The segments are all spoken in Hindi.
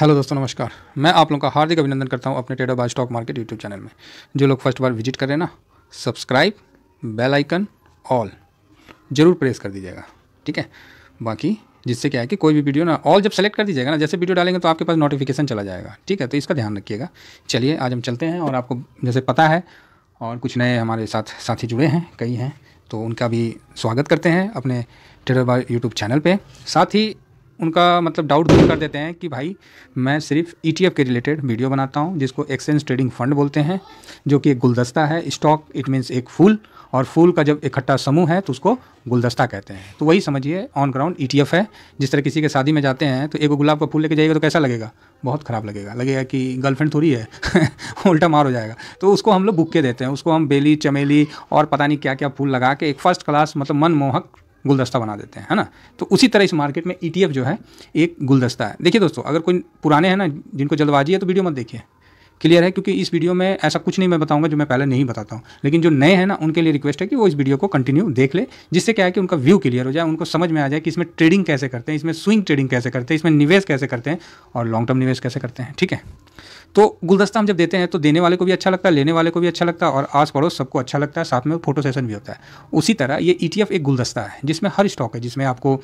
हेलो दोस्तों नमस्कार मैं आप लोगों का हार्दिक अभिनंदन करता हूं अपने trader by stock market YouTube channel में जो लोग फर्स्ट बार विजिट करें ना सब्सक्राइब बेल आइकन ऑल जरूर प्रेस कर दीजिएगा ठीक है बाकी जिससे क्या है कि कोई भी वीडियो ना ऑल जब सेलेक्ट कर दीजिएगा ना जैसे वीडियो डालेंगे तो आपके पास नोटिफिकेशन चला जाएगा ठीक है तो इसका ध्यान रखिएगा चलिए आज हम चलते हैं और आपको जैसे पता है और कुछ नए हमारे साथ साथी जुड़े हैं कई हैं तो उनका भी स्वागत करते हैं अपने ट्रेडर बाय यूट्यूब चैनल पर साथ ही उनका मतलब डाउट दूर कर देते हैं कि भाई मैं सिर्फ ई e के रिलेटेड वीडियो बनाता हूँ जिसको एक्सचेंज ट्रेडिंग फंड बोलते हैं जो कि एक गुलदस्ता है स्टॉक इट मीन्स एक फूल और फूल का जब इकट्ठा समूह है तो उसको गुलदस्ता कहते हैं तो वही समझिए ऑन ग्राउंड ई है जिस तरह किसी के शादी में जाते हैं तो एक गुलाब का फूल लेके जाइएगा तो कैसा लगेगा बहुत ख़राब लगेगा लगेगा कि गर्लफ्रेंड थोड़ी है उल्टा मार हो जाएगा तो उसको हम लोग बुक के देते हैं उसको हम बेली चमेली और पता नहीं क्या क्या फूल लगा के एक फर्स्ट क्लास मतलब मनमोहक गुलदस्ता बना देते हैं है ना तो उसी तरह इस मार्केट में ई e जो है एक गुलदस्ता है देखिए दोस्तों अगर कोई पुराने हैं ना जिनको जल्दबाजी है तो वीडियो मत देखिए क्लियर है क्योंकि इस वीडियो में ऐसा कुछ नहीं मैं बताऊंगा जो मैं पहले नहीं बताता हूँ लेकिन जो नए हैं ना उनके लिए रिक्वेस्ट है कि वो इस वीडियो को कंटिन्यू देख ले जिससे क्या है कि उनका व्यू क्लियर हो जाए उनको समझ में आ जाए कि इसमें ट्रेडिंग कैसे करते हैं इसमें स्विंग ट्रेडिंग कैसे करते हैं इसमें निवेश कैसे करते हैं और लॉन्ग टर्म निवेश कैसे करते हैं ठीक है तो गुलदस्ता हम जब देते हैं तो देने वाले को भी अच्छा लगता है लेने वाले को भी अच्छा लगता है और आस पड़ोस सबको अच्छा लगता है साथ में फोटो सेशन भी होता है उसी तरह ये ई e एक गुलदस्ता है जिसमें हर स्टॉक है जिसमें आपको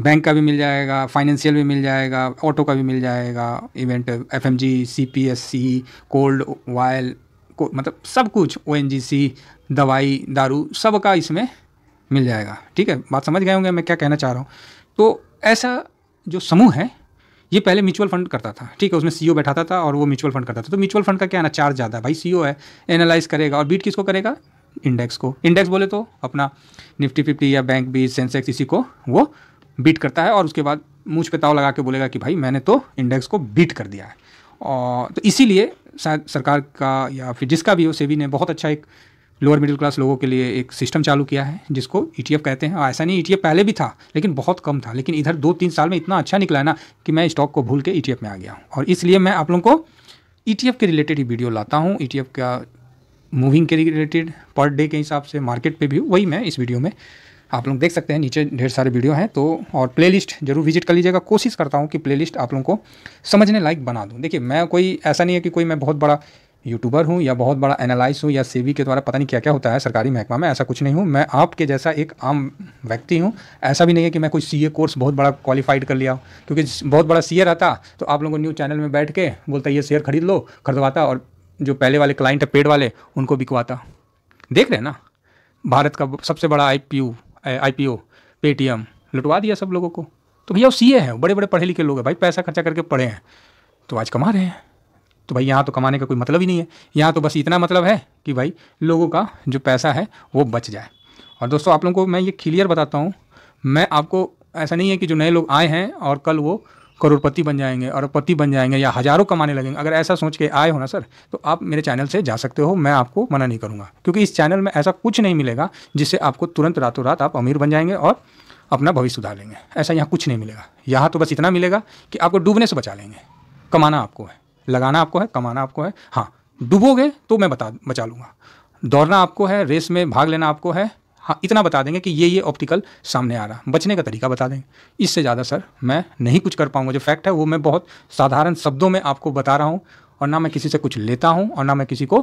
बैंक का भी मिल जाएगा फाइनेंशियल भी मिल जाएगा ऑटो का भी मिल जाएगा event F M G C P S C cold वायल को मतलब सब कुछ ओ एन जी सी दवाई दारू सब का इसमें मिल जाएगा ठीक है बात समझ गए होंगे मैं क्या कहना चाह रहा हूँ तो ऐसा जो समूह है ये पहले म्यूचुअल फंड करता था ठीक है उसमें सी e बैठाता था और वो म्यूचुअल फंड करता था तो म्यूचुअल फंड का क्या है ना चार्ज ज़्यादा भाई सी e है एनालाइज करेगा और बीट किसको करेगा इंडेक्स को इंडेक्स बोले तो अपना निफ्टी फिफ्टी या बैंक बीट सेंसेक्स इसी को वो बीट करता है और उसके बाद मुझ पे ताव लगा के बोलेगा कि भाई मैंने तो इंडेक्स को बीट कर दिया है और तो इसीलिए शायद सरकार का या फिर जिसका भी हो सेबी ने बहुत अच्छा एक लोअर मिडिल क्लास लोगों के लिए एक सिस्टम चालू किया है जिसको ई e कहते हैं और हाँ, ऐसा नहीं ई e पहले भी था लेकिन बहुत कम था लेकिन इधर दो तीन साल में इतना अच्छा निकला है ना कि मैं स्टॉक को भूल के ई e में आ गया हूँ और इसलिए मैं आप लोगों को ई के रिलेटेड ही वीडियो लाता हूँ ई का मूविंग के रिलेटेड पर डे के हिसाब से मार्केट पे भी वही मैं इस वीडियो में आप लोग देख सकते हैं नीचे ढेर सारे वीडियो हैं तो और प्लेलिस्ट जरूर विजिट कर लीजिएगा कोशिश करता हूँ कि प्लेलिस्ट आप लोगों को समझने लायक बना दूँ देखिए मैं कोई ऐसा नहीं है कि कोई मैं बहुत बड़ा यूट्यूबर हूँ या बहुत बड़ा एनालाइज हूँ या सेवी के द्वारा पता नहीं क्या क्या होता है सरकारी महकमा में ऐसा कुछ नहीं हूँ मैं आपके जैसा एक आम व्यक्ति हूँ ऐसा भी नहीं है कि मैं कोई सीए कोर्स बहुत बड़ा क्वालिफाइड कर लिया हूँ क्योंकि बहुत बड़ा सीए रहता तो आप लोगों न्यूज़ चैनल में बैठ के बोलता ये शेयर खरीद लो खरीदवाता और जो पहले वाले क्लाइंट है पेड वाले उनको बिकवाता देख रहे हैं ना भारत का सबसे बड़ा आई पी आईपीओ पेटीएम लुटवा दिया सब लोगों को तो भैया वो ए हैं बड़े बड़े पढ़े लिखे लोग हैं भाई पैसा खर्चा करके पढ़े हैं तो आज कमा रहे हैं तो भाई यहाँ तो कमाने का कोई मतलब ही नहीं है यहाँ तो बस इतना मतलब है कि भाई लोगों का जो पैसा है वो बच जाए और दोस्तों आप लोगों को मैं ये क्लियर बताता हूँ मैं आपको ऐसा नहीं है कि जो नए लोग आए हैं और कल वो करोड़पति बन जाएंगे और पति बन जाएंगे या हज़ारों कमाने लगेंगे अगर ऐसा सोच के आए हो ना सर तो आप मेरे चैनल से जा सकते हो मैं आपको मना नहीं करूँगा क्योंकि इस चैनल में ऐसा कुछ नहीं मिलेगा जिससे आपको तुरंत रातों रात आप अमीर बन जाएंगे और अपना भविष्य सुधार लेंगे ऐसा यहाँ कुछ नहीं मिलेगा यहाँ तो बस इतना मिलेगा कि आपको डूबने से बचा लेंगे कमाना आपको है लगाना आपको है कमाना आपको है हाँ डूबोगे तो मैं बता बचा लूँगा दौड़ना आपको है रेस में भाग लेना आपको है हाँ इतना बता देंगे कि ये ये ऑप्टिकल सामने आ रहा बचने का तरीका बता देंगे इससे ज़्यादा सर मैं नहीं कुछ कर पाऊँगा जो फैक्ट है वो मैं बहुत साधारण शब्दों में आपको बता रहा हूँ और ना मैं किसी से कुछ लेता हूँ और ना मैं किसी को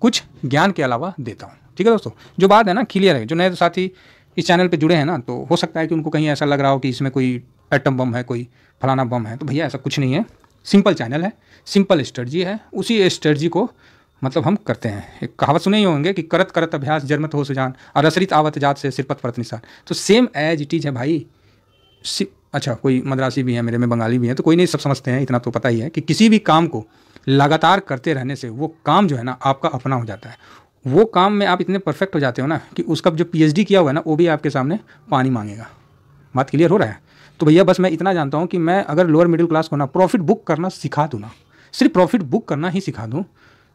कुछ ज्ञान के अलावा देता हूँ ठीक है दोस्तों जो बात है ना क्लियर है जो नए साथी इस चैनल पर जुड़े हैं ना तो हो सकता है कि उनको कहीं ऐसा लग रहा हो कि इसमें कोई एटम बम है कोई फलाना बम है तो भैया ऐसा कुछ नहीं है सिंपल चैनल है सिंपल स्ट्रेटजी है उसी स्ट्रेटजी को मतलब हम करते हैं एक कहावत सुने ही होंगे कि करत करत अभ्यास जरमत तो हो सुजान और असरित आवत जात से सिरपत परत निशान तो सेम एज इट इज़ है भाई अच्छा कोई मद्रासी भी है मेरे में बंगाली भी है तो कोई नहीं सब समझते हैं इतना तो पता ही है कि किसी भी काम को लगातार करते रहने से वो काम जो है ना आपका अपना हो जाता है वो काम में आप इतने परफेक्ट हो जाते हो ना कि उसका जो पीएचडी किया हुआ है ना वो भी आपके सामने पानी मांगेगा बात क्लियर हो रहा है तो भैया बस मैं इतना जानता हूँ कि मैं अगर लोअर मिडिल क्लास को ना प्रॉफिट बुक करना सिखा दूँ ना सिर्फ प्रॉफिट बुक करना ही सिखा दूँ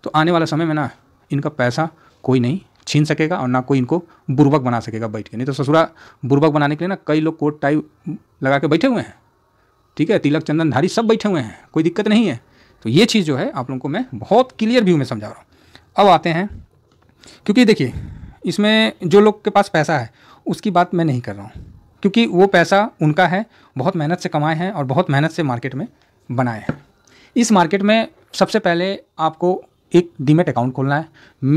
तो आने वाला समय में ना इनका पैसा कोई नहीं छीन सकेगा और ना कोई इनको बुर्बक बना सकेगा बैठ के नहीं तो ससुरा बुर्बक बनाने के लिए ना कई लोग कोट टाई लगा के बैठे हुए हैं ठीक है तिलक चंदनधारी सब बैठे हुए हैं कोई दिक्कत नहीं है तो ये चीज़ जो है आप लोगों को मैं बहुत क्लियर व्यू में समझा रहा हूँ अब आते हैं क्योंकि देखिए इसमें जो लोग के पास पैसा है उसकी बात मैं नहीं कर रहा हूँ क्योंकि वो पैसा उनका है बहुत मेहनत से कमाए हैं और बहुत मेहनत से मार्केट में बनाए हैं इस मार्केट में सबसे पहले आपको एक डीमेट अकाउंट खोलना है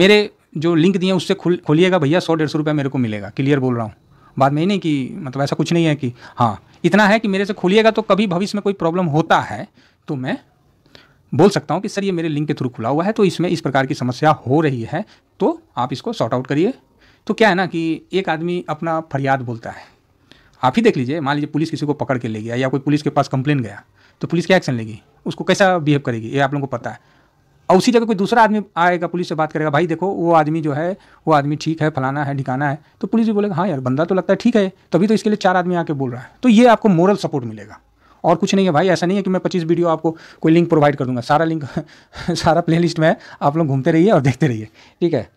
मेरे जो लिंक दिए उससे खुल खोलिएगा भैया सौ डेढ़ सौ रुपया मेरे को मिलेगा क्लियर बोल रहा हूँ बाद में ही नहीं कि मतलब ऐसा कुछ नहीं है कि हाँ इतना है कि मेरे से खोलिएगा तो कभी भविष्य में कोई प्रॉब्लम होता है तो मैं बोल सकता हूँ कि सर ये मेरे लिंक के थ्रू खुला हुआ है तो इसमें इस प्रकार की समस्या हो रही है तो आप इसको सॉर्ट आउट करिए तो क्या है ना कि एक आदमी अपना फरियाद बोलता है आप ही देख लीजिए मान लीजिए पुलिस किसी को पकड़ के ले गया या कोई पुलिस के पास कंप्लेन गया तो पुलिस क्या एक्शन लेगी उसको कैसा बिहेव करेगी ये आप लोगों को पता है और उसी जगह कोई दूसरा आदमी आएगा पुलिस से बात करेगा भाई देखो वो आदमी जो है वो आदमी ठीक है फलाना है ठिकाना है तो पुलिस भी बोलेगा हाँ यार बंदा तो लगता है ठीक है तभी तो इसके लिए चार आदमी आके बोल रहा है तो ये आपको मोरल सपोर्ट मिलेगा और कुछ नहीं है भाई ऐसा नहीं है कि मैं पच्चीस वीडियो आपको कोई लिंक प्रोवाइड कर दूंगा सारा लिंक सारा प्ले में आप लोग घूमते रहिए और देखते रहिए ठीक है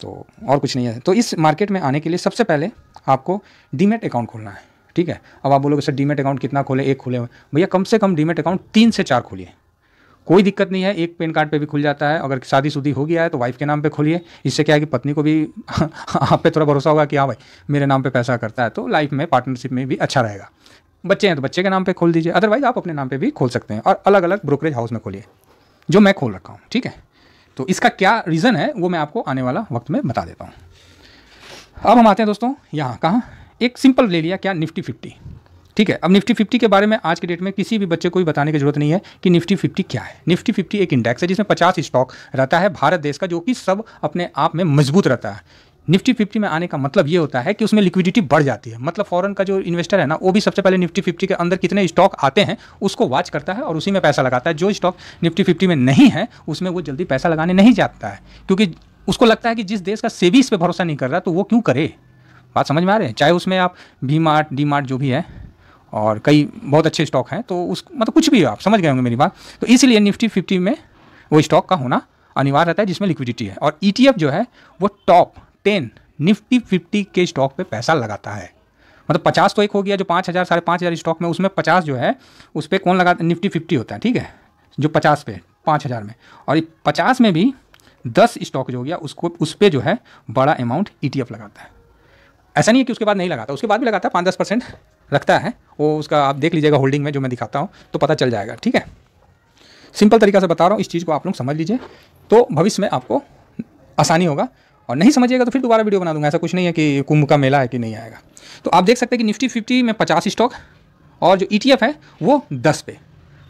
तो और कुछ नहीं है तो इस मार्केट में आने के लिए सबसे पहले आपको डीमेट अकाउंट खोलना है ठीक है अब आप बोलोगे सर डीमेट अकाउंट कितना खोले एक खोले भैया कम से कम डीमेट अकाउंट तीन से चार खोलिए कोई दिक्कत नहीं है एक पेन कार्ड पे भी खुल जाता है अगर शादीशुदी हो गया है तो वाइफ के नाम पे खोलिए इससे क्या है कि पत्नी को भी आप पे थोड़ा भरोसा होगा कि हाँ भाई मेरे नाम पे पैसा करता है तो लाइफ में पार्टनरशिप में भी अच्छा रहेगा बच्चे हैं तो बच्चे के नाम पे खोल दीजिए अदरवाइज आप अपने नाम पे भी खोल सकते हैं और अलग अलग ब्रोकरेज हाउस में खोलिए जो मैं खोल रखा हूँ ठीक है तो इसका क्या रीज़न है वो मैं आपको आने वाला वक्त में बता देता हूँ अब हम आते हैं दोस्तों यहाँ कहाँ एक सिंपल ले लिया क्या निफ्टी फिफ्टी ठीक है अब निफ्टी फिफ्टी के बारे में आज के डेट में किसी भी बच्चे को भी बताने की जरूरत नहीं है कि निफ्टी फिफ्टी क्या है निफ्टी फिफ्टी एक इंडेक्स है जिसमें पचास स्टॉक रहता है भारत देश का जो कि सब अपने आप में मजबूत रहता है निफ्टी फिफ्टी में आने का मतलब ये होता है कि उसमें लिक्विडिटी बढ़ जाती है मतलब फॉरेन का जो इन्वेस्टर है ना वो भी सबसे पहले निफ्टी फिफ्टी के अंदर कितने स्टॉक आते हैं उसको वॉच करता है और उसी में पैसा लगाता है जो स्टॉक निफ्टी फिफ्टी में नहीं है उसमें वो जल्दी पैसा लगाने नहीं जाता है क्योंकि उसको लगता है कि जिस देश का सेवी इस पर भरोसा नहीं कर रहा तो वो क्यों करे बात समझ में आ रही है चाहे उसमें आप वी मार्ट डी मार्ट जो भी है और कई बहुत अच्छे स्टॉक हैं तो उस मतलब कुछ भी आप समझ गए होंगे मेरी बात तो इसलिए निफ्टी फिफ्टी में वो स्टॉक का होना अनिवार्य रहता है जिसमें लिक्विडिटी है और ई e जो है वो टॉप टेन निफ्टी फिफ्टी के स्टॉक पर पैसा लगाता है मतलब पचास तो एक हो गया जो पाँच हज़ार साढ़े पाँच हज़ार स्टॉक में उसमें पचास जो है उस पर कौन लगा निफ्टी फिफ्टी होता है ठीक है जो पचास पे पाँच हज़ार में और पचास में भी दस स्टॉक जो हो गया उसको उस पर जो है बड़ा अमाउंट ई e लगाता है ऐसा नहीं है कि उसके बाद नहीं लगाता उसके बाद भी लगाता है पाँच दस परसेंट रखता है वो उसका आप देख लीजिएगा होल्डिंग में जो मैं दिखाता हूँ तो पता चल जाएगा ठीक है सिंपल तरीका से बता रहा हूँ इस चीज़ को आप लोग समझ लीजिए तो भविष्य में आपको आसानी होगा और नहीं समझिएगा तो फिर दोबारा वीडियो बना दूंगा ऐसा कुछ नहीं है कि कुंभ का मेला है कि नहीं आएगा तो आप देख सकते हैं कि निफ्टी फिफ्टी में पचास स्टॉक और जो ई e है वो दस पे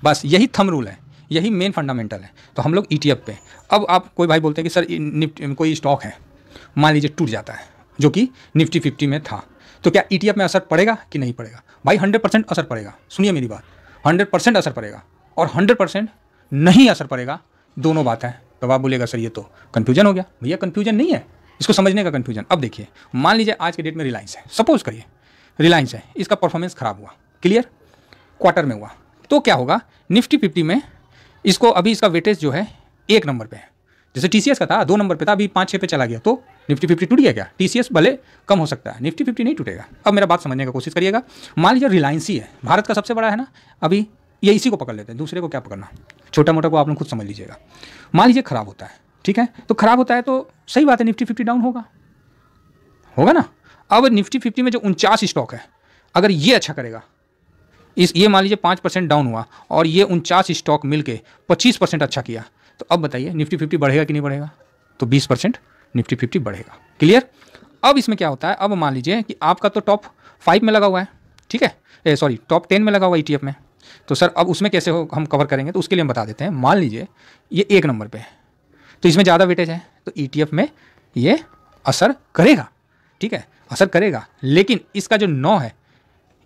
बस यही थम रूल है यही मेन फंडामेंटल है तो हम लोग ई e पे अब आप कोई भाई बोलते हैं कि सर कोई स्टॉक है मान लीजिए टूट जाता है जो कि निफ्टी फिफ्टी में था तो क्या ई e में असर पड़ेगा कि नहीं पड़ेगा भाई हंड्रेड परसेंट असर पड़ेगा सुनिए मेरी बात हंड्रेड परसेंट असर पड़ेगा और हंड्रेड परसेंट नहीं असर पड़ेगा दोनों बात है तो आप बोलेगा सर ये तो कन्फ्यूजन हो गया भैया कन्फ्यूजन नहीं है इसको समझने का कन्फ्यूजन अब देखिए मान लीजिए आज के डेट में रिलायंस है सपोज करिए रिलायंस है इसका परफॉर्मेंस खराब हुआ क्लियर क्वार्टर में हुआ तो क्या होगा निफ्टी फिफ्टी में इसको अभी इसका वेटेज जो है एक नंबर पर है जैसे टीसीएस का था दो नंबर पे था अभी पाँच छः पे चला गया तो निफ्टी फिफ्टी टूट गया क्या टीसीएस भले कम हो सकता है निफ्टी फिफ्टी नहीं टूटेगा अब मेरा बात समझने का कोशिश करिएगा मान लीजिए रिलायंस ही है भारत का सबसे बड़ा है ना अभी ये इसी को पकड़ लेते हैं दूसरे को क्या पकड़ना छोटा मोटा को आप लोग खुद समझ लीजिएगा मान लीजिए खराब होता है ठीक है तो खराब होता है तो सही बात है निफ्टी फिफ्टी डाउन होगा होगा ना अब निफ्टी फिफ्टी में जो उनचास स्टॉक है अगर ये अच्छा करेगा इस ये मान लीजिए पाँच परसेंट डाउन हुआ और ये उनचास स्टॉक मिलके पच्चीस परसेंट अच्छा किया तो अब बताइए निफ्टी फिफ्टी बढ़ेगा कि नहीं बढ़ेगा तो बीस परसेंट निफ्टी फिफ्टी बढ़ेगा क्लियर अब इसमें क्या होता है अब मान लीजिए कि आपका तो टॉप फाइव में लगा हुआ है ठीक है सॉरी टॉप टेन में लगा हुआ ई e में तो सर अब उसमें कैसे हो हम कवर करेंगे तो उसके लिए हम बता देते हैं मान लीजिए ये एक नंबर पर है तो इसमें ज़्यादा वेटेज है तो ई e में ये असर करेगा ठीक है असर करेगा लेकिन इसका जो नौ है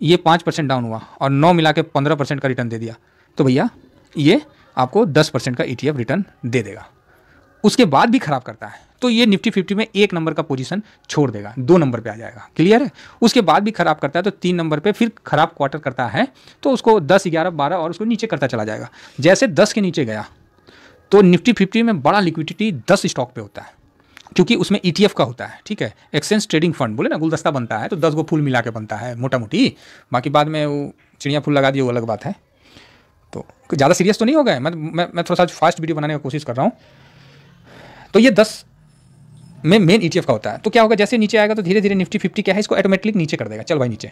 ये पाँच परसेंट डाउन हुआ और नौ मिला के पंद्रह परसेंट का रिटर्न दे दिया तो भैया ये आपको दस परसेंट का ई e रिटर्न दे देगा उसके बाद भी खराब करता है तो ये निफ्टी फिफ्टी में एक नंबर का पोजीशन छोड़ देगा दो नंबर पे आ जाएगा क्लियर है उसके बाद भी खराब करता है तो तीन नंबर पे फिर खराब क्वार्टर करता है तो उसको दस ग्यारह बारह और उसको नीचे करता चला जाएगा जैसे दस के नीचे गया तो निफ्टी फिफ्टी में बड़ा लिक्विडिटी दस स्टॉक पे होता है क्योंकि उसमें ई e का होता है ठीक है एक्सचेंज ट्रेडिंग फंड बोले ना गुलदस्ता बनता है तो दस गो फूल मिला के बनता है मोटा मोटी बाकी बाद में वो चिड़िया फूल लगा दिए वो अलग बात है तो ज़्यादा सीरियस तो नहीं होगा मैं मैं मैं थोड़ा सा फास्ट वीडियो बनाने की कोशिश कर रहा हूँ तो ये दस में मेन ई e का होता है तो क्या होगा जैसे नीचे आएगा तो धीरे धीरे निफ्टी फिफ्टी क्या है इसको ऑटोमेटिक नीचे कर देगा चल भाई नीचे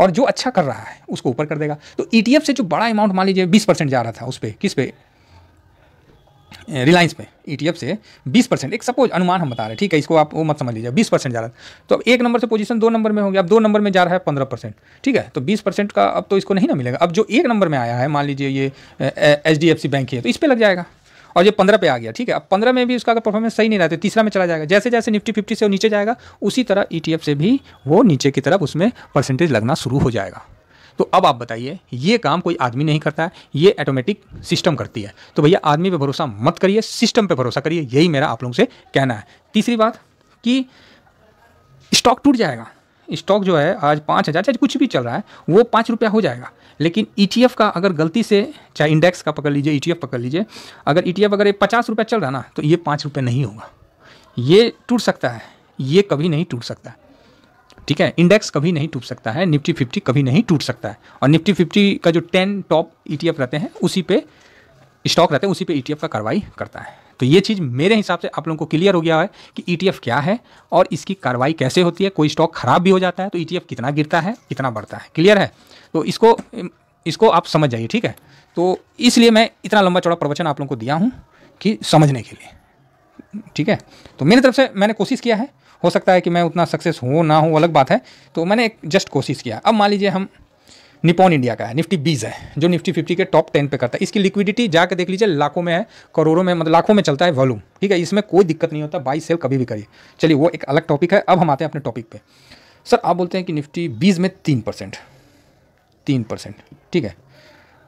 और जो अच्छा कर रहा है उसको ऊपर कर देगा तो ई e से जो बड़ा अमाउंट मान लीजिए बीस परसेंट जा रहा था उस पर किस पे रिलायंस पे ई e से 20 परसेंट एक सपोज अनुमान हम बता रहे हैं ठीक है इसको आप वो मत समझ लीजिए 20 परसेंट जा रहा है तो अब एक नंबर से पोजीशन दो नंबर में होगी अब दो नंबर में जा रहा है 15 परसेंट ठीक है तो 20 परसेंट का अब तो इसको नहीं ना मिलेगा अब जो एक नंबर में आया है मान लीजिए ये एच बैंक है तो इस पर लग जाएगा और ये पंद्रह पे आ गया ठीक है अब पंद्रह में भी उसका अगर परफॉर्मेंस सही नहीं रहता तीसरा में चला जाएगा जैसे जैसे निफ्टी फिफ्टी से वो नीचे जाएगा उसी तरह ई e से भी वो नीचे की तरफ उसमें परसेंटेज लगना शुरू हो जाएगा तो अब आप बताइए ये काम कोई आदमी नहीं करता है ये ऑटोमेटिक सिस्टम करती है तो भैया आदमी पे भरोसा मत करिए सिस्टम पे भरोसा करिए यही मेरा आप लोगों से कहना है तीसरी बात कि स्टॉक टूट जाएगा स्टॉक जो है आज पाँच हज़ार चाहे कुछ भी चल रहा है वो पाँच रुपया हो जाएगा लेकिन ई e का अगर गलती से चाहे इंडेक्स का पकड़ लीजिए ई e पकड़ लीजिए अगर ई e अगर ये पचास रुपया चल रहा ना तो ये पाँच रुपये नहीं होगा ये टूट सकता है ये कभी नहीं टूट सकता है ठीक है इंडेक्स कभी नहीं टूट सकता है निफ्टी फिफ्टी कभी नहीं टूट सकता है और निफ्टी फिफ्टी का जो टेन टॉप ई रहते हैं उसी पे स्टॉक रहते हैं उसी पे ई e का कार्रवाई करता है तो ये चीज़ मेरे हिसाब से आप लोगों को क्लियर हो गया है कि ई e क्या है और इसकी कार्रवाई कैसे होती है कोई स्टॉक खराब भी हो जाता है तो ई e कितना गिरता है कितना बढ़ता है क्लियर है तो इसको इसको आप समझ जाइए ठीक है तो इसलिए मैं इतना लंबा चौड़ा प्रवचन आप लोगों को दिया हूँ कि समझने के लिए ठीक है तो मेरी तरफ से मैंने कोशिश किया है हो सकता है कि मैं उतना सक्सेस हूँ ना हूँ अलग बात है तो मैंने एक जस्ट कोशिश किया अब मान लीजिए हम निपॉन इंडिया का है निफ्टी बीज है जो निफ्टी फिफ्टी के टॉप टेन पे करता है इसकी लिक्विडिटी जाकर देख लीजिए लाखों में है करोड़ों में मतलब लाखों में चलता है वॉल्यूम ठीक है इसमें कोई दिक्कत नहीं होता बाई सेल कभी भी करिए चलिए वो एक अलग टॉपिक है अब हम आते हैं अपने टॉपिक पे सर आप बोलते हैं कि निफ्टी बीज में तीन परसेंट तीन परसेंट ठीक है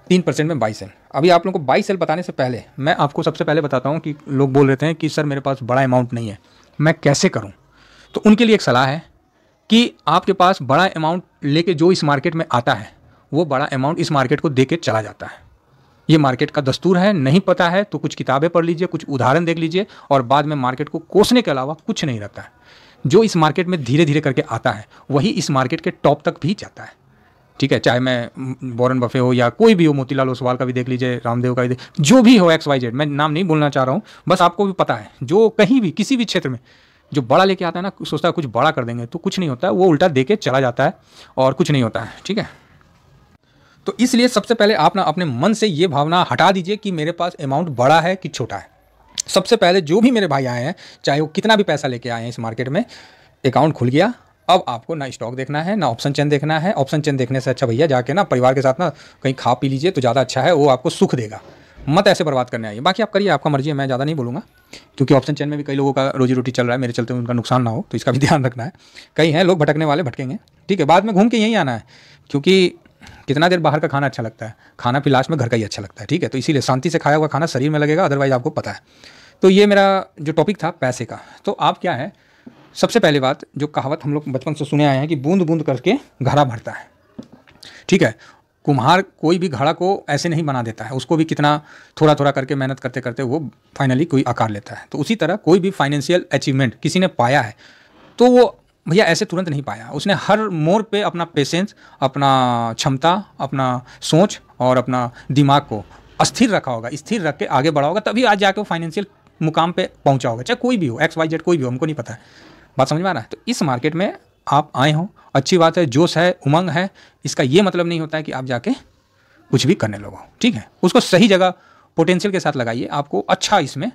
तीन परसेंट में बाई सेल अभी आप लोगों को बाई सेल बताने से पहले मैं आपको सबसे पहले बताता हूँ कि लोग बोल रहे थे कि सर मेरे पास बड़ा अमाउंट नहीं है मैं कैसे करूँ तो उनके लिए एक सलाह है कि आपके पास बड़ा अमाउंट लेके जो इस मार्केट में आता है वो बड़ा अमाउंट इस मार्केट को दे के चला जाता है ये मार्केट का दस्तूर है नहीं पता है तो कुछ किताबें पढ़ लीजिए कुछ उदाहरण देख लीजिए और बाद में मार्केट को कोसने के अलावा कुछ नहीं रहता है जो इस मार्केट में धीरे धीरे करके आता है वही इस मार्केट के टॉप तक भी जाता है ठीक है चाहे मैं बोरन बफे हो या कोई भी हो मोतीलाल ओसवाल का भी देख लीजिए रामदेव का भी देख जो भी हो एक्स वाई जेड मैं नाम नहीं बोलना चाह रहा हूँ बस आपको भी पता है जो कहीं भी किसी भी क्षेत्र में जो बड़ा लेके आता है ना सोचता है कुछ बड़ा कर देंगे तो कुछ नहीं होता है वो उल्टा दे के चला जाता है और कुछ नहीं होता है ठीक है तो इसलिए सबसे पहले आप ना अपने मन से ये भावना हटा दीजिए कि मेरे पास अमाउंट बड़ा है कि छोटा है सबसे पहले जो भी मेरे भाई आए हैं चाहे वो कितना भी पैसा लेके आए हैं इस मार्केट में अकाउंट खुल गया अब आपको ना स्टॉक देखना है ना ऑप्शन चेन देखना है ऑप्शन चेन देखने से अच्छा भैया जाके ना परिवार के साथ ना कहीं खा पी लीजिए तो ज़्यादा अच्छा है वो आपको सुख देगा मत ऐसे बर्बाद करने आइए बाकी आप करिए आपका मर्जी है मैं ज़्यादा नहीं बोलूँगा क्योंकि ऑप्शन चेन में भी कई लोगों का रोजी रोटी चल रहा है मेरे चलते उनका नुकसान ना हो तो इसका भी ध्यान रखना है कई हैं लोग भटकने वाले भटकेंगे ठीक है बाद में घूम के यहीं आना है क्योंकि कितना देर बाहर का खाना अच्छा लगता है खाना फिर लास्ट में घर का ही अच्छा लगता है ठीक है तो इसीलिए शांति से खाया हुआ खाना शरीर में लगेगा अदरवाइज आपको पता है तो ये मेरा जो टॉपिक था पैसे का तो आप क्या है सबसे पहली बात जो कहावत हम लोग बचपन से सुने आए हैं कि बूंद बूंद करके घरा भरता है ठीक है कुम्हार कोई भी घड़ा को ऐसे नहीं बना देता है उसको भी कितना थोड़ा थोड़ा करके मेहनत करते करते वो फाइनली कोई आकार लेता है तो उसी तरह कोई भी फाइनेंशियल अचीवमेंट किसी ने पाया है तो वो भैया ऐसे तुरंत नहीं पाया उसने हर मोड़ पे अपना पेशेंस अपना क्षमता अपना सोच और अपना दिमाग को अस्थिर रखा होगा स्थिर रख के आगे बढ़ा होगा तभी आज जाके वो फाइनेंशियल मुकाम पे पहुंचा होगा चाहे कोई भी हो एक्स वाई जेड कोई भी हो हमको नहीं पता है बात समझ में आ रहा है तो इस मार्केट में आप आए हों अच्छी बात है जोश है उमंग है इसका ये मतलब नहीं होता है कि आप जाके कुछ भी करने लगो ठीक है उसको सही जगह पोटेंशियल के साथ लगाइए आपको अच्छा इसमें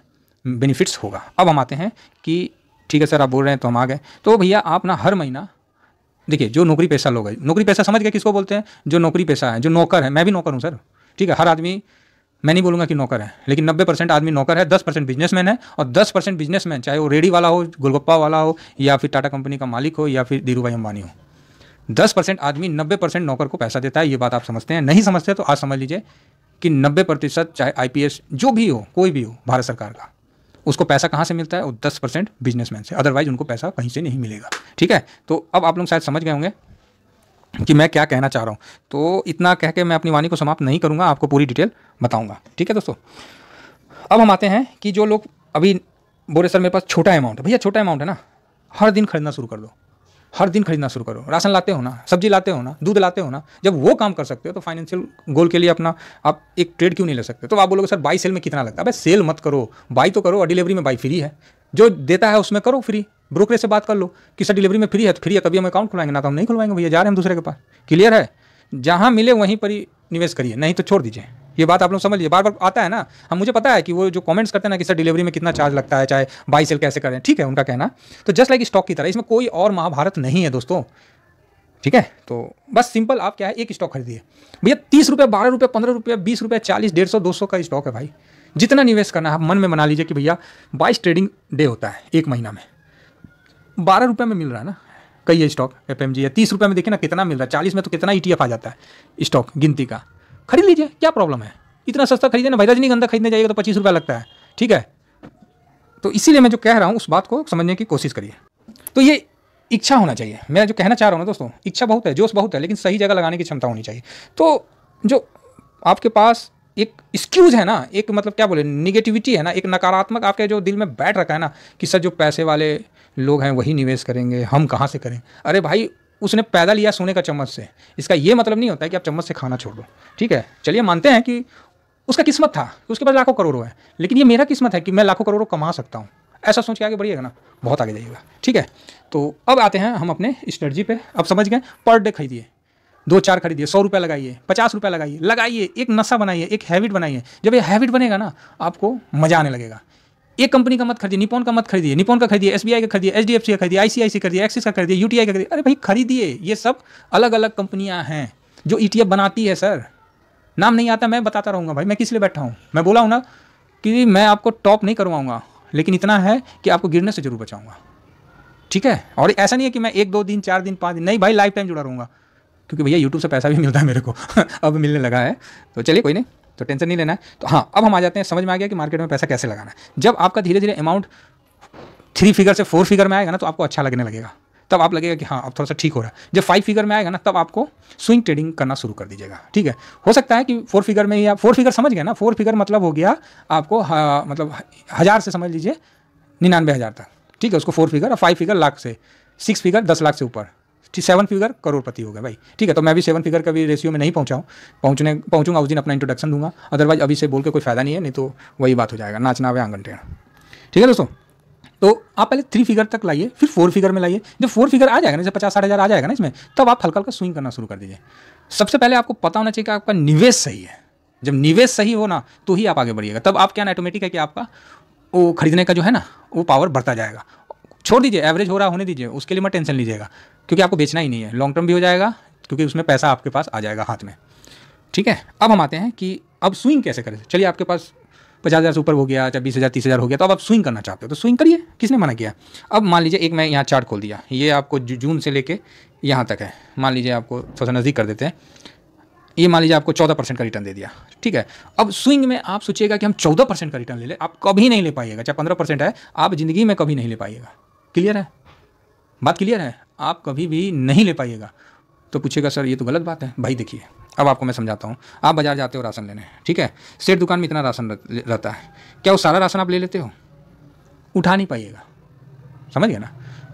बेनिफिट्स होगा अब हम आते हैं कि ठीक है सर आप बोल रहे हैं तो हम आ गए तो भैया आप ना हर महीना देखिए जो नौकरी पेशा लोग हैं नौकरी पेशा समझ गए किसको बोलते हैं जो नौकरी पेशा है जो नौकर है मैं भी नौकर हूँ सर ठीक है हर आदमी मैं नहीं बोलूंगा कि नौकर है लेकिन नब्बे परसेंट आदमी नौकर है दस परसेंट बिजनेसमैन है और दस परसेंट बिजनेसमैन चाहे वो रेडी वाला हो गोलगप्पा वाला हो या फिर टाटा कंपनी का मालिक हो या फिर धीरू भाई अंबानी हो दस परसेंट आदमी नब्बे परसेंट नौकर को पैसा देता है ये बात आप समझते हैं नहीं समझते तो आज समझ लीजिए कि नब्बे प्रतिशत चाहे आई जो भी हो कोई भी हो भारत सरकार का उसको पैसा कहाँ से मिलता है वो दस परसेंट बिजनेसमैन से अदरवाइज उनको पैसा कहीं से नहीं मिलेगा ठीक है तो अब आप लोग शायद समझ गए होंगे कि मैं क्या कहना चाह रहा हूँ तो इतना कह के मैं अपनी वाणी को समाप्त नहीं करूँगा आपको पूरी डिटेल बताऊँगा ठीक है दोस्तों अब हम आते हैं कि जो लोग अभी बोरे सर मेरे पास छोटा अमाउंट है भैया छोटा अमाउंट है ना हर दिन खरीदना शुरू कर दो हर दिन खरीदना शुरू करो राशन लाते हो ना सब्जी लाते हो ना दूध लाते हो ना जब वो काम कर सकते हो तो फाइनेंशियल गोल के लिए अपना आप एक ट्रेड क्यों नहीं ले सकते तो आप बोलोगे सर बाई सेल में कितना लगता है अब सेल मत करो बाई तो करो और डिलीवरी में बाई फ्री है जो देता है उसमें करो फ्री ब्रोकरेज से बात कर लो कि सर डिलीवरी में फ्री है तो फ्री है कभी हम अकाउंट खुलवाएंगे ना तो हम नहीं खुलवाएंगे भैया जा रहे हैं हम दूसरे के पास क्लियर है जहाँ मिले वहीं पर ही निवेश करिए नहीं तो छोड़ दीजिए ये बात आप लोग समझ लीजिए बार बार आता है ना हम मुझे पता है कि वो जो कमेंट्स करते हैं ना कि सर डिलीवरी में कितना चार्ज लगता है चाहे बाई सेल कैसे करें ठीक है उनका कहना तो जस्ट लाइक स्टॉक की तरह इसमें कोई और महाभारत नहीं है दोस्तों ठीक है तो बस सिंपल आप क्या है एक स्टॉक खरीदिए भैया तीस रुपये बारह रुपये पंद्रह रुपये बीस रुपये चालीस डेढ़ सौ दो सौ का स्टॉक है भाई जितना निवेश करना है आप मन में मना लीजिए कि भैया बाईस ट्रेडिंग डे होता है एक महीना में बारह रुपये में मिल रहा है ना कई है स्टॉक एफ एम जी है तीस रुपये में देखिए ना कितना मिल रहा है चालीस में तो कितना ई टी एफ आ जाता है स्टॉक गिनती का खरीद लीजिए क्या प्रॉब्लम है इतना सस्ता खरीदे ना भाई रजनीगंधा खरीदने जाइएगा तो पच्चीस रुपया लगता है ठीक है तो इसीलिए मैं जो कह रहा हूँ उस बात को समझने की कोशिश करिए तो ये इच्छा होना चाहिए मैं जो कहना चाह रहा हूँ ना दोस्तों इच्छा बहुत है जोश बहुत है लेकिन सही जगह लगाने की क्षमता होनी चाहिए तो जो आपके पास एक स्क्यूज है ना एक मतलब क्या बोले निगेटिविटी है ना एक नकारात्मक आपके जो दिल में बैठ रखा है ना कि सर जो पैसे वाले लोग हैं वही निवेश करेंगे हम कहाँ से करें अरे भाई उसने पैदा लिया सोने का चम्मच से इसका ये मतलब नहीं होता है कि आप चम्मच से खाना छोड़ दो ठीक है चलिए मानते हैं कि उसका किस्मत था उसके पास लाखों करोड़ों है लेकिन ये मेरा किस्मत है कि मैं लाखों करोड़ों कमा सकता हूँ ऐसा सोच के आगे बढ़िएगा ना बहुत आगे जाइएगा ठीक है तो अब आते हैं हम अपने स्ट्रेटजी पे अब समझ गए पर डे खरीदिए दो चार खरीदिए सौ रुपया लगाइए पचास रुपया लगाइए लगाइए एक नशा बनाइए एक हैबिट बनाइए जब ये हैबिट बनेगा ना आपको मजा आने लगेगा एक कंपनी का मत खरीदिए निपोन का मत खरीदिए निपोन का खरीदिए एसबीआई का खरीदिए एचडीएफसी का खरीदिए आईसीआईसी खरीदिए एक्सिस का खरीदिए यूटीआई का खरीदिए अरे भाई खरीदिए ये सब अलग अलग कंपनियां हैं जो ईटीएफ e बनाती है सर नाम नहीं आता मैं बताता रहूँगा भाई मैं किस लिए बैठा हूँ मैं बोला हूँ ना कि मैं आपको टॉप नहीं करवाऊंगा लेकिन इतना है कि आपको गिरने से जरूर बचाऊँगा ठीक है और ऐसा नहीं है कि मैं एक दो दिन चार दिन पाँच दिन नहीं भाई लाइफ टाइम जुड़ा रहूँगा क्योंकि भैया यूट्यूब से पैसा भी मिलता है मेरे को अब मिलने लगा है तो चलिए कोई नहीं तो टेंशन नहीं लेना है तो हाँ अब हम आ जाते हैं समझ में आ गया कि मार्केट में पैसा कैसे लगाना है जब आपका धीरे धीरे अमाउंट थ्री फिगर से फोर फिगर में आएगा ना तो आपको अच्छा लगने लगेगा तब आप लगेगा कि हाँ अब थोड़ा सा ठीक हो रहा है जब फाइव फिगर में आएगा ना तब आपको स्विंग ट्रेडिंग करना शुरू कर दीजिएगा ठीक है हो सकता है कि फोर फिगर में ही आप फोर फिगर समझ गए ना फोर फिगर मतलब हो गया आपको हा, मतलब हज़ार से समझ लीजिए निन्यानवे हज़ार तक ठीक है उसको फोर फिगर और फाइव फिगर लाख से सिक्स फिगर दस लाख से ऊपर सेवन फिगर करोड़पति हो गए भाई ठीक है तो मैं भी सेवन फिगर का भी रेशियो में नहीं पहुंचाऊं पहुंचने पहुँचने पहुँचूंगा उस दिन अपना इंट्रोडक्शन दूंगा अदरवाइज अभी से बोल के कोई फ़ायदा नहीं है नहीं तो वही बात हो जाएगा नाचना वे आंगन टेढ़ा ठीक है दोस्तों तो आप पहले थ्री फिगर तक लाइए फिर फोर फिगर में लाइए जब फोर फिगर आ जाएगा ना जब पचास साठ हज़ार आ जाएगा ना इसमें तब आप हल्का हल्का स्विंग करना शुरू कर दीजिए सबसे पहले आपको पता होना चाहिए कि आपका निवेश सही है जब निवेश सही हो ना तो ही आप आगे बढ़िएगा तब आप क्या ऑटोमेटिक है कि आपका वो खरीदने का जो है ना वो पावर बढ़ता जाएगा छोड़ दीजिए एवरेज हो रहा होने दीजिए उसके लिए मैं टेंशन लीजिएगा क्योंकि आपको बेचना ही नहीं है लॉन्ग टर्म भी हो जाएगा क्योंकि उसमें पैसा आपके पास आ जाएगा हाथ में ठीक है अब हम आते हैं कि अब स्विंग कैसे करें चलिए आपके पास पचास हज़ार से ऊपर हो गया चाहे बीस हज़ार तीस हज़ार हो गया तो अब आप स्विंग करना चाहते हो तो स्विंग करिए किसने मना किया अब मान लीजिए एक मैं यहाँ चार्ट खोल दिया ये आपको जून से लेके यहाँ तक है मान लीजिए आपको थोड़ा सा नज़दीक कर देते हैं ये मान लीजिए आपको चौदह परसेंट का रिटर्न दे दिया ठीक है अब स्विंग में आप सोचिएगा कि हम चौदह परसेंट का रिटर्न ले लें आप कभी नहीं ले पाइएगा चाहे पंद्रह परसेंट है आप ज़िंदगी में कभी नहीं ले पाइएगा क्लियर है बात क्लियर है आप कभी भी नहीं ले पाइएगा तो पूछेगा सर ये तो गलत बात है भाई देखिए अब आपको मैं समझाता हूँ आप बाजार जाते हो राशन लेने ठीक है सेठ दुकान में इतना राशन रहता है क्या वो सारा राशन आप ले लेते हो उठा नहीं पाइएगा समझ गया ना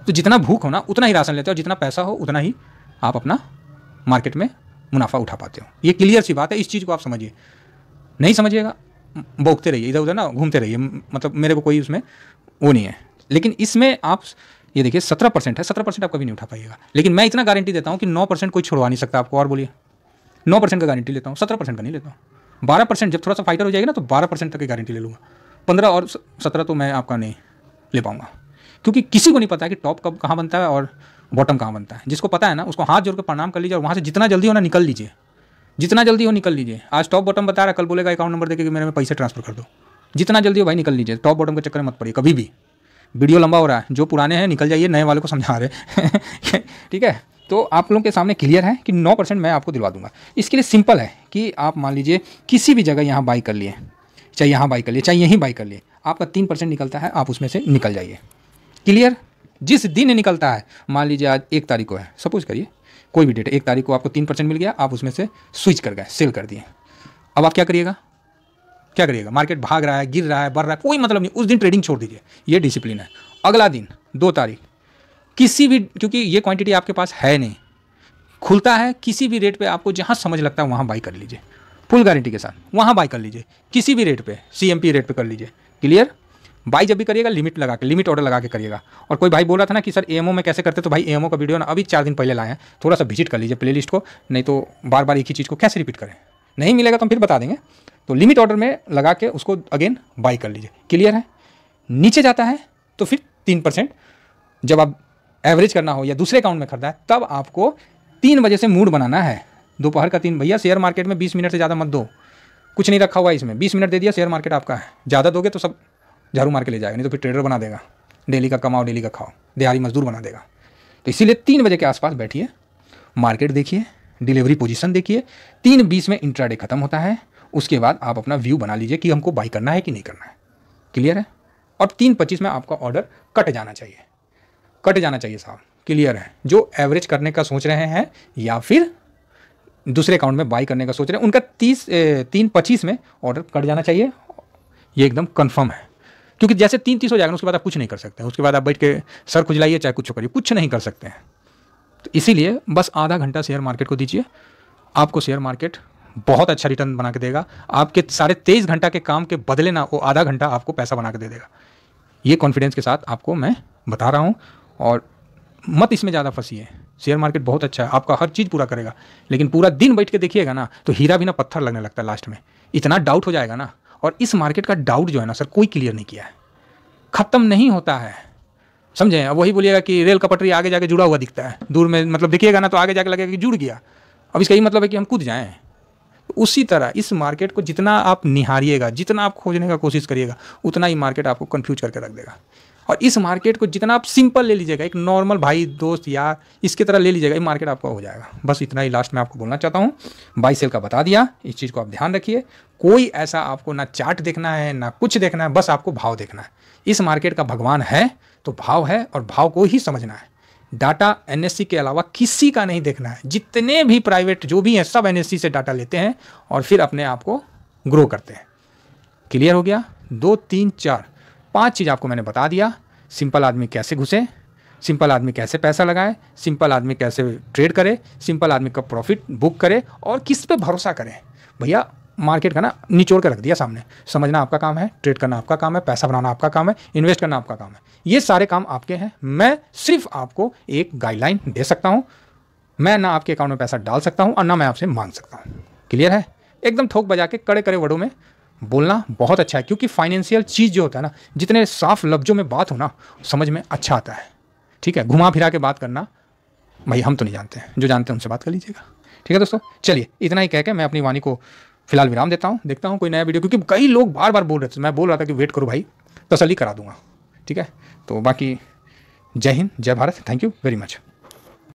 तो जितना भूख हो ना उतना ही राशन लेते हो जितना पैसा हो उतना ही आप अपना मार्केट में मुनाफा उठा पाते हो ये क्लियर सी बात है इस चीज़ को आप समझिए नहीं समझिएगा बोकते रहिए इधर उधर ना घूमते रहिए मतलब मेरे को कोई उसमें वो नहीं है लेकिन इसमें आप ये देखिए सत्रह परसेंट है सत्रह परसेंट आप कभी नहीं उठा पाइएगा लेकिन मैं इतना गारंटी देता हूँ कि नौ परसेंट कोई छोड़वा नहीं सकता आपको और बोलिए नौ परसेंट का गारंटी लेता हूँ सत्रह परसेंट का नहीं लेता हूँ बारह परसेंट जब थोड़ा सा फाइटर हो जाएगा ना तो बारह परसेंट तक की गारंटी ले लूँगा पंद्रह और सत्रह तो मैं आपका नहीं ले पाऊँगा क्योंकि किसी को नहीं पता है कि टॉप कब कहाँ बनता है और बॉटम कहाँ बनता है जिसको पता है ना उसको हाथ जोड़ के प्रणाम कर लीजिए और वहाँ से जितना जल्दी हो ना निकल लीजिए जितना जल्दी हो निकल लीजिए आज टॉप बॉटम बता रहा है कल बोलेगा अकाउंट नंबर देके कि मेरे में पैसे ट्रांसफर कर दो जितना जल्दी हो भाई निकल लीजिए टॉप बॉटम के चक्कर मत पड़िए कभी भी वीडियो लंबा हो रहा है जो पुराने हैं निकल जाइए नए वाले को समझा रहे ठीक है तो आप लोगों के सामने क्लियर है कि नौ परसेंट मैं आपको दिलवा दूंगा इसके लिए सिंपल है कि आप मान लीजिए किसी भी जगह यहाँ बाई कर लिए चाहे यहाँ बाई कर लिए चाहे यहीं बाई कर लिए आपका तीन परसेंट निकलता है आप उसमें से निकल जाइए क्लियर जिस दिन निकलता है मान लीजिए आज एक तारीख को है सपोज करिए कोई भी डेट एक तारीख को आपको तीन परसेंट मिल गया आप उसमें से स्विच कर गए सेल कर दिए अब आप क्या करिएगा क्या करिएगा मार्केट भाग रहा है गिर रहा है बढ़ रहा है कोई मतलब नहीं उस दिन ट्रेडिंग छोड़ दीजिए ये डिसिप्लिन है अगला दिन दो तारीख किसी भी क्योंकि ये क्वांटिटी आपके पास है नहीं खुलता है किसी भी रेट पे आपको जहाँ समझ लगता है वहाँ बाई कर लीजिए फुल गारंटी के साथ वहाँ बाई कर लीजिए किसी भी रेट पे सी रेट पे कर लीजिए क्लियर बाई जब भी करिएगा लिमिट लगा के लिमिट ऑर्डर लगा के करिएगा और कोई भाई बोल रहा था ना कि सर एएमओ में कैसे करते तो भाई एएमओ का वीडियो ना अभी चार दिन पहले लाए हैं थोड़ा सा विजिट कर लीजिए प्लेलिस्ट को नहीं तो बार बार एक ही चीज़ को कैसे रिपीट करें नहीं मिलेगा तो हम फिर बता देंगे तो लिमिट ऑर्डर में लगा के उसको अगेन बाई कर लीजिए क्लियर है नीचे जाता है तो फिर तीन परसेंट जब आप एवरेज करना हो या दूसरे अकाउंट में खरीदा है तब आपको तीन बजे से मूड बनाना है दोपहर का तीन भैया शेयर मार्केट में बीस मिनट से ज़्यादा मत दो कुछ नहीं रखा हुआ इसमें बीस मिनट दे दिया शेयर मार्केट आपका है ज़्यादा दोगे तो सब झाड़ू मार के ले जाएगा नहीं तो फिर ट्रेडर बना देगा डेली का कमाओ डेली का खाओ दिहाड़ी मजदूर बना देगा तो इसीलिए तीन बजे के आसपास बैठिए मार्केट देखिए डिलीवरी पोजीशन देखिए तीन बीस में इंट्राडे खत्म होता है उसके बाद आप अपना व्यू बना लीजिए कि हमको बाई करना है कि नहीं करना है क्लियर है और तीन पच्चीस में आपका ऑर्डर कट जाना चाहिए कट जाना चाहिए साहब क्लियर है जो एवरेज करने का सोच रहे हैं या फिर दूसरे अकाउंट में बाई करने का सोच रहे हैं उनका तीस तीन पच्चीस में ऑर्डर कट जाना चाहिए ये एकदम कन्फर्म है क्योंकि जैसे तीन तीस हो जाएगा उसके बाद आप कुछ नहीं कर सकते हैं उसके बाद आप बैठ के सर खुजलाइए चाहे कुछ करिए कुछ नहीं कर सकते हैं तो इसीलिए बस आधा घंटा शेयर मार्केट को दीजिए आपको शेयर मार्केट बहुत अच्छा रिटर्न बना के देगा आपके साढ़े तेईस घंटा के काम के बदले ना वो आधा घंटा आपको पैसा बना के दे देगा ये कॉन्फिडेंस के साथ आपको मैं बता रहा हूँ और मत इसमें ज़्यादा है शेयर मार्केट बहुत अच्छा है आपका हर चीज़ पूरा करेगा लेकिन पूरा दिन बैठ के देखिएगा ना तो हीरा भी ना पत्थर लगने लगता है लास्ट में इतना डाउट हो जाएगा ना और इस मार्केट का डाउट जो है ना सर कोई क्लियर नहीं किया है ख़त्म नहीं होता है समझे अब वही बोलिएगा कि रेल का पटरी आगे जाके जुड़ा हुआ दिखता है दूर में मतलब देखिएगा ना तो आगे जाके लगेगा कि जुड़ गया अब इसका ये मतलब है कि हम कूद जाएँ उसी तरह इस मार्केट को जितना आप निहारिएगा जितना आप खोजने का कोशिश करिएगा उतना ही मार्केट आपको कन्फ्यूज करके रख देगा और इस मार्केट को जितना आप सिंपल ले लीजिएगा एक नॉर्मल भाई दोस्त यार इसके तरह ले लीजिएगा ये मार्केट आपका हो जाएगा बस इतना ही लास्ट में आपको बोलना चाहता हूँ बाई सेल का बता दिया इस चीज़ को आप ध्यान रखिए कोई ऐसा आपको ना चार्ट देखना है ना कुछ देखना है बस आपको भाव देखना है इस मार्केट का भगवान है तो भाव है और भाव को ही समझना है डाटा एनएससी के अलावा किसी का नहीं देखना है जितने भी प्राइवेट जो भी हैं सब एनएससी से डाटा लेते हैं और फिर अपने आप को ग्रो करते हैं क्लियर हो गया दो तीन चार पांच चीज़ आपको मैंने बता दिया सिंपल आदमी कैसे घुसे सिंपल आदमी कैसे पैसा लगाए सिंपल आदमी कैसे ट्रेड करे सिंपल आदमी का प्रॉफिट बुक करे और किस पे भरोसा करें भैया मार्केट का ना निचोड़ के रख दिया सामने समझना आपका काम है ट्रेड करना आपका काम है पैसा बनाना आपका काम है इन्वेस्ट करना आपका काम है ये सारे काम आपके हैं मैं सिर्फ आपको एक गाइडलाइन दे सकता हूँ मैं ना आपके अकाउंट में पैसा डाल सकता हूँ और ना मैं आपसे मांग सकता हूँ क्लियर है एकदम थोक बजा के कड़े कड़े वर्डों में बोलना बहुत अच्छा है क्योंकि फाइनेंशियल चीज़ जो होता है ना जितने साफ लफ्जों में बात हो ना समझ में अच्छा आता है ठीक है घुमा फिरा के बात करना भाई हम तो नहीं जानते हैं जो जानते हैं उनसे बात कर लीजिएगा ठीक है दोस्तों चलिए इतना ही कह के मैं अपनी वाणी को फिलहाल विराम देता हूँ देखता हूँ कोई नया वीडियो क्योंकि कई लोग बार बार बोल रहे थे तो मैं बोल रहा था कि वेट करो भाई तसली करा दूंगा ठीक है तो बाकी जय हिंद जय Bharat thank you very much